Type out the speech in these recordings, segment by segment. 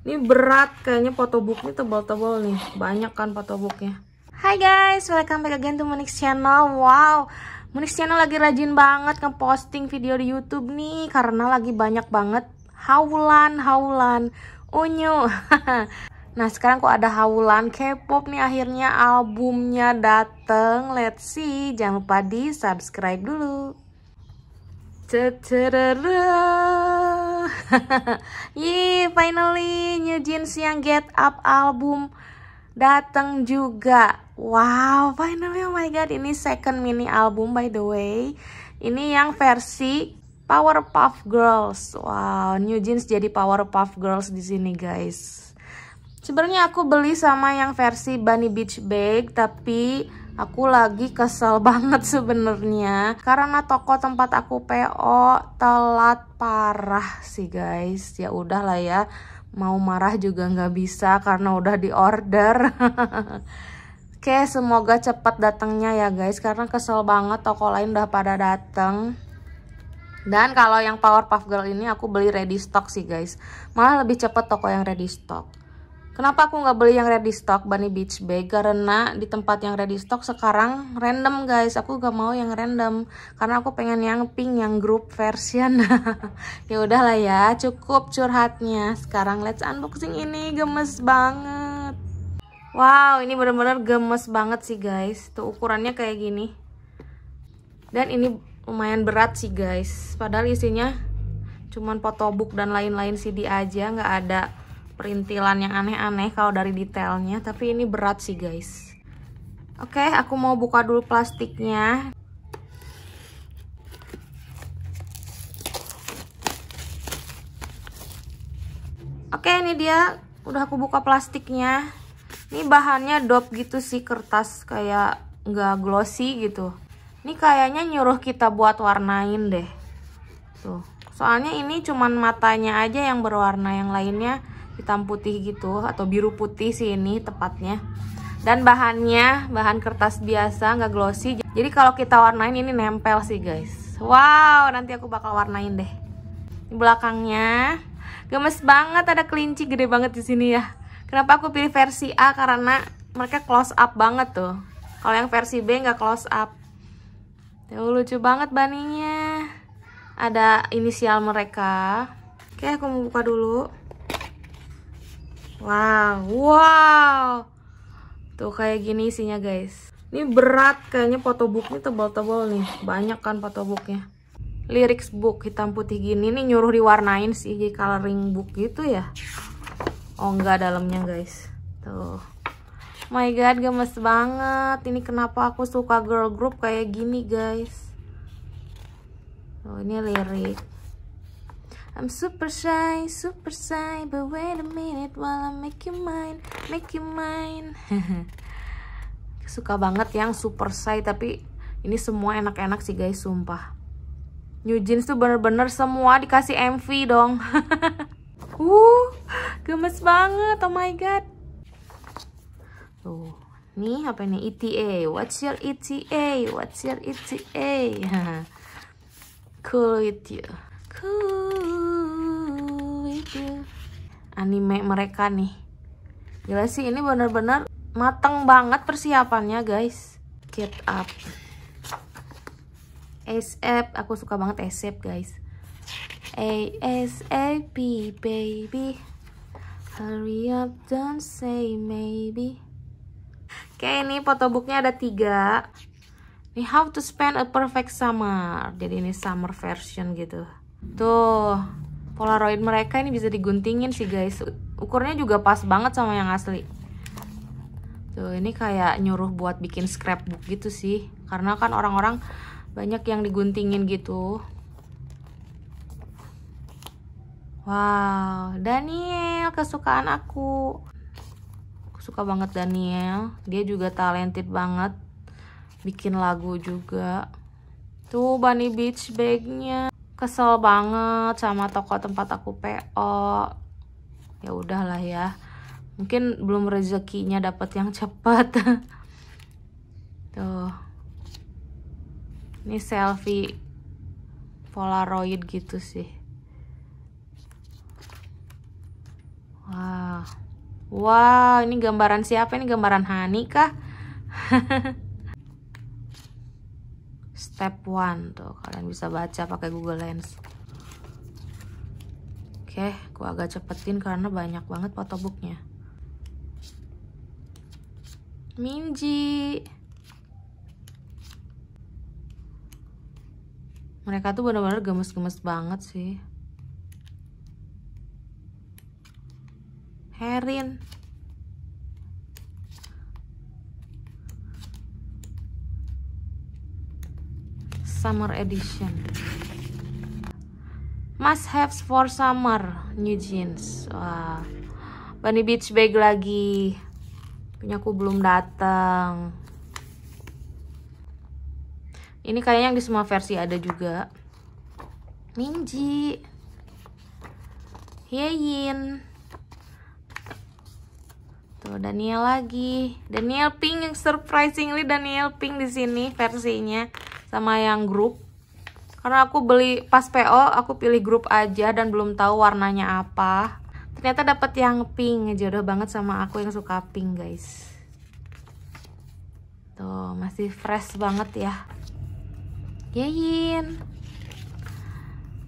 Ini berat kayaknya photobooknya tebal-tebal nih. Banyak kan photobooknya. Hai guys, welcome back again to Monix Channel. Wow, Monix Channel lagi rajin banget ngeposting video di YouTube nih karena lagi banyak banget haulan, haulan, unyu. nah, sekarang kok ada haulan K-pop nih akhirnya albumnya dateng. Let's see, jangan lupa di-subscribe dulu. Cecererah. Yeay, finally New Jeans yang Get Up album datang juga. Wow, finally oh my god, ini second mini album by the way. Ini yang versi Powerpuff Girls. Wow, New Jeans jadi Powerpuff Girls di sini, guys. Sebenarnya aku beli sama yang versi Bunny Beach Bag, tapi Aku lagi kesel banget sebenarnya karena toko tempat aku PO telat parah sih guys. Ya udahlah ya. Mau marah juga nggak bisa karena udah di order. Oke, okay, semoga cepat datangnya ya guys karena kesel banget toko lain udah pada datang. Dan kalau yang Powerpuff Girl ini aku beli ready stock sih guys. Malah lebih cepet toko yang ready stock. Kenapa aku nggak beli yang ready stock Bunny Beach Bag? Karena di tempat yang ready stock sekarang random guys. Aku nggak mau yang random karena aku pengen yang pink yang group version. ya udahlah ya, cukup curhatnya. Sekarang let's unboxing ini gemes banget. Wow, ini bener-bener gemes banget sih guys. Tuh ukurannya kayak gini. Dan ini lumayan berat sih guys. Padahal isinya cuman photobook dan lain-lain CD aja, nggak ada perintilan yang aneh-aneh kalau dari detailnya tapi ini berat sih guys oke okay, aku mau buka dulu plastiknya oke okay, ini dia udah aku buka plastiknya ini bahannya dop gitu sih kertas kayak nggak glossy gitu ini kayaknya nyuruh kita buat warnain deh tuh soalnya ini cuman matanya aja yang berwarna yang lainnya hitam putih gitu atau biru putih sih ini tepatnya dan bahannya bahan kertas biasa nggak glossy jadi kalau kita warnain ini nempel sih guys wow nanti aku bakal warnain deh di belakangnya gemes banget ada kelinci gede banget di sini ya kenapa aku pilih versi A karena mereka close up banget tuh kalau yang versi B nggak close up tuh lucu banget baninya ada inisial mereka oke aku mau buka dulu Wow, wow. Tuh kayak gini isinya guys. Ini berat kayaknya ini tebal-tebal nih. Banyak kan booknya. Lyrics book hitam putih gini nih nyuruh diwarnain sih jadi coloring book gitu ya. Oh enggak dalamnya guys. Tuh. My god, gemes banget. Ini kenapa aku suka girl group kayak gini, guys. Oh, ini lirik. I'm super shy, super shy, but wait a minute while I make you mine, make you mine. Suka banget yang super shy, tapi ini semua enak-enak sih guys, sumpah. New jeans tuh bener-bener semua dikasih MV dong. uh, gemes banget, oh my god. Tuh, nih apa ini ETA? What's your ETA? What's your ETA? cool with you. Cool anime mereka nih gila sih ini bener-bener mateng banget persiapannya guys get up ASAP aku suka banget ASAP guys ASAP baby hurry up don't say maybe oke ini photobooknya ada tiga ini how to spend a perfect summer jadi ini summer version gitu tuh Polaroid mereka ini bisa diguntingin sih guys. Ukurnya juga pas banget sama yang asli. Tuh, ini kayak nyuruh buat bikin scrapbook gitu sih. Karena kan orang-orang banyak yang diguntingin gitu. Wow, Daniel kesukaan aku. Aku suka banget Daniel. Dia juga talented banget. Bikin lagu juga. Tuh Bunny Beach bagnya kesel banget sama toko tempat aku PO ya udahlah ya mungkin belum rezekinya dapat yang cepat tuh ini selfie polaroid gitu sih wah wow. wow ini gambaran siapa ini gambaran Hani kah step one, tuh kalian bisa baca pakai Google Lens oke aku agak cepetin karena banyak banget booknya Minji mereka tuh bener-bener gemes-gemes banget sih Herin summer edition must have for summer new jeans wah bunny beach bag lagi punya aku belum datang ini kayaknya yang di semua versi ada juga Minji Hyein Tuh Daniel lagi. Daniel Pink yang surprisingly Daniel Pink di sini versinya sama yang grup karena aku beli pas PO aku pilih grup aja dan belum tahu warnanya apa ternyata dapat yang pink jodoh banget sama aku yang suka pink guys tuh masih fresh banget ya Yayin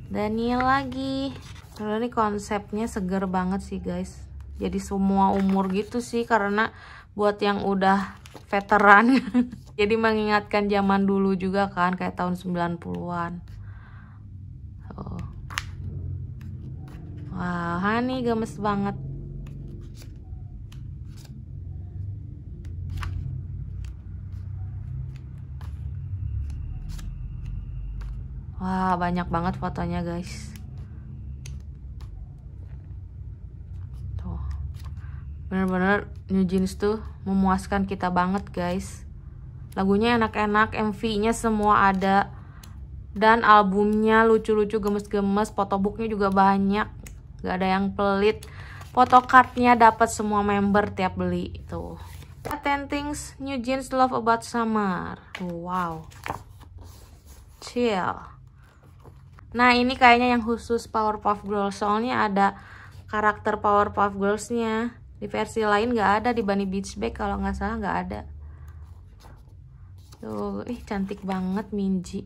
Daniel lagi Terus ini konsepnya seger banget sih guys Jadi semua umur gitu sih Karena buat yang udah veteran jadi mengingatkan zaman dulu juga kan kayak tahun 90-an oh. wah honey gemes banget Wah, banyak banget fotonya, guys. Tuh. Bener-bener New Jeans tuh memuaskan kita banget, guys. Lagunya enak-enak, MV-nya semua ada. Dan albumnya lucu-lucu, gemes-gemes, photobooknya juga banyak. Gak ada yang pelit. Photocardnya dapat semua member tiap beli tuh. Ten things new jeans love about summer. Wow. Chill. Nah ini kayaknya yang khusus Powerpuff Girls Soalnya ada karakter Powerpuff Girls-nya Di versi lain gak ada di Bunny Beach Bag Kalau gak salah gak ada Tuh, ih cantik banget Minji.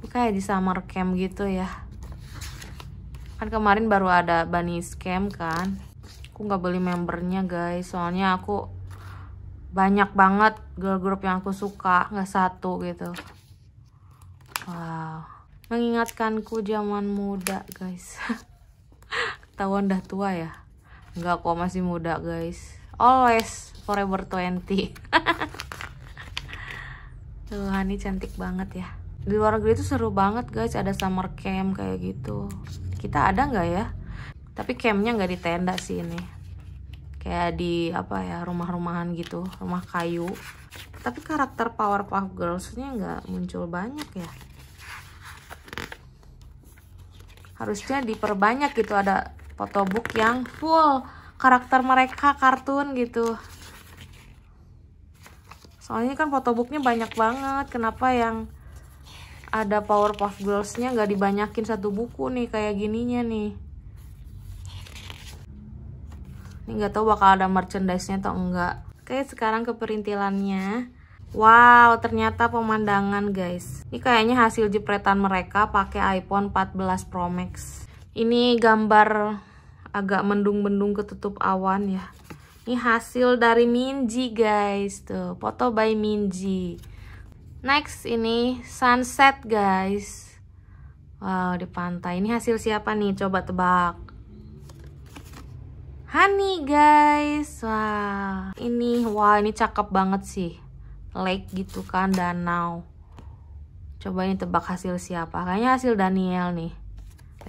Ini kayak di summer camp gitu ya. Kan kemarin baru ada bunny scam kan. Aku nggak beli membernya guys, soalnya aku banyak banget girl group yang aku suka, nggak satu gitu. Wow, mengingatkanku zaman muda guys. Ketahuan dah tua ya. Enggak kok masih muda guys Always forever 20 Tuh ini cantik banget ya Di luar negeri itu seru banget guys Ada summer camp kayak gitu Kita ada nggak ya? Tapi campnya nggak di tenda sih ini Kayak di apa ya rumah-rumahan gitu Rumah kayu Tapi karakter Powerpuff Girls-nya nggak muncul banyak ya harusnya diperbanyak gitu ada photobook yang full karakter mereka kartun gitu soalnya kan photobooknya banyak banget kenapa yang ada Powerpuff Girlsnya nya nggak dibanyakin satu buku nih kayak gininya nih ini nggak tahu bakal ada merchandise-nya atau enggak oke sekarang ke perintilannya wow ternyata pemandangan guys ini kayaknya hasil jepretan mereka pakai iPhone 14 Pro Max ini gambar agak mendung-mendung ketutup awan ya ini hasil dari Minji guys tuh foto by Minji next ini sunset guys wow di pantai ini hasil siapa nih coba tebak Hani guys wah ini wah ini cakep banget sih lake gitu kan danau coba ini tebak hasil siapa kayaknya hasil Daniel nih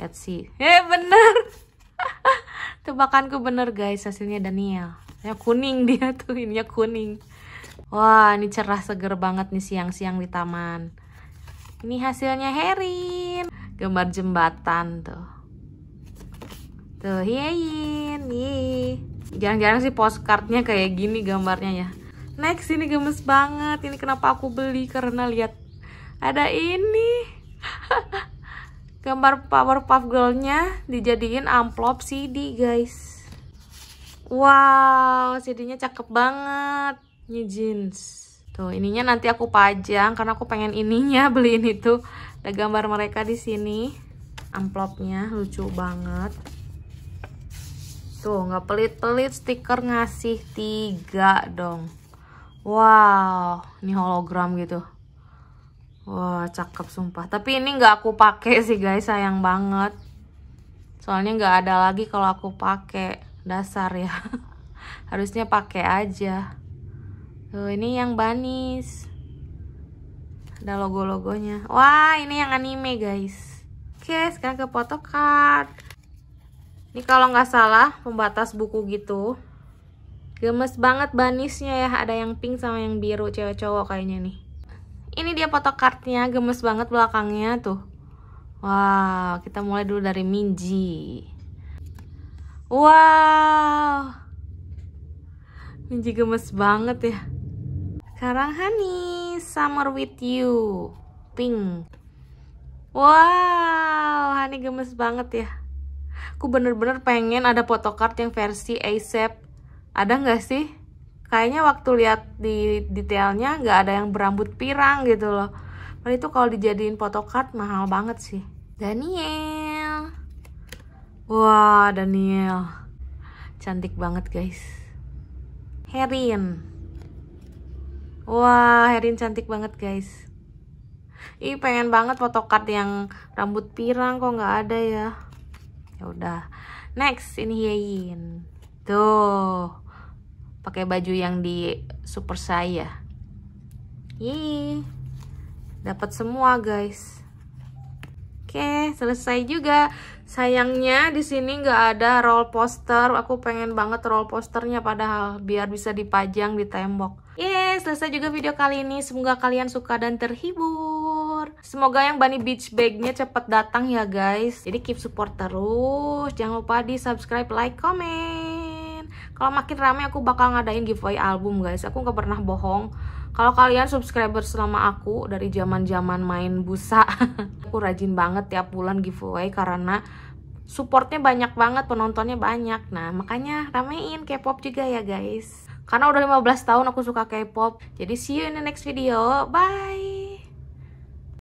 let's see eh bener Tebakanku bener guys, hasilnya Daniel. Ya kuning dia tuh, ininya kuning. Wah, ini cerah seger banget nih siang-siang di taman. Ini hasilnya Herin. Gambar jembatan tuh. Tuh, Herin ini Jarang-jarang sih postcardnya kayak gini gambarnya ya. Next, ini gemes banget. Ini kenapa aku beli, karena lihat ada ini. gambar Powerpuff Girl-nya dijadiin amplop CD, guys. Wow, CD-nya cakep banget. New jeans. Tuh, ininya nanti aku pajang karena aku pengen ininya beliin itu. Ada gambar mereka di sini. Amplopnya lucu banget. Tuh, nggak pelit-pelit stiker ngasih tiga dong. Wow, ini hologram gitu. Wah, cakep sumpah. Tapi ini nggak aku pakai sih guys, sayang banget. Soalnya nggak ada lagi kalau aku pakai dasar ya. Harusnya pakai aja. Tuh, ini yang banis. Ada logo-logonya. Wah, ini yang anime guys. Oke, sekarang ke photocard. Ini kalau nggak salah pembatas buku gitu. Gemes banget banisnya ya, ada yang pink sama yang biru cewek cowok kayaknya nih. Ini dia foto photocardnya, gemes banget belakangnya tuh. Wow, kita mulai dulu dari Minji. Wow. Minji gemes banget ya. Sekarang Hani, Summer with you. Pink. Wow, Hani gemes banget ya. Aku bener-bener pengen ada foto photocard yang versi ASAP. Ada nggak sih? kayaknya waktu lihat di detailnya nggak ada yang berambut pirang gitu loh Padahal itu kalau dijadiin photocard mahal banget sih Daniel wah Daniel cantik banget guys Herin wah Herin cantik banget guys Ih pengen banget photocard yang rambut pirang kok nggak ada ya ya udah next ini Yein tuh pakai baju yang di super saya yee, dapat semua guys Oke selesai juga sayangnya di sini nggak ada roll poster aku pengen banget roll posternya padahal biar bisa dipajang di tembok yes selesai juga video kali ini semoga kalian suka dan terhibur Semoga yang Bunny Beach Bagnya cepat datang ya guys Jadi keep support terus Jangan lupa di subscribe, like, comment kalau makin rame aku bakal ngadain giveaway album guys aku nggak pernah bohong kalau kalian subscriber selama aku dari zaman zaman main busa aku rajin banget tiap bulan giveaway karena supportnya banyak banget penontonnya banyak nah makanya ramein K-pop juga ya guys karena udah 15 tahun aku suka K-pop jadi see you in the next video bye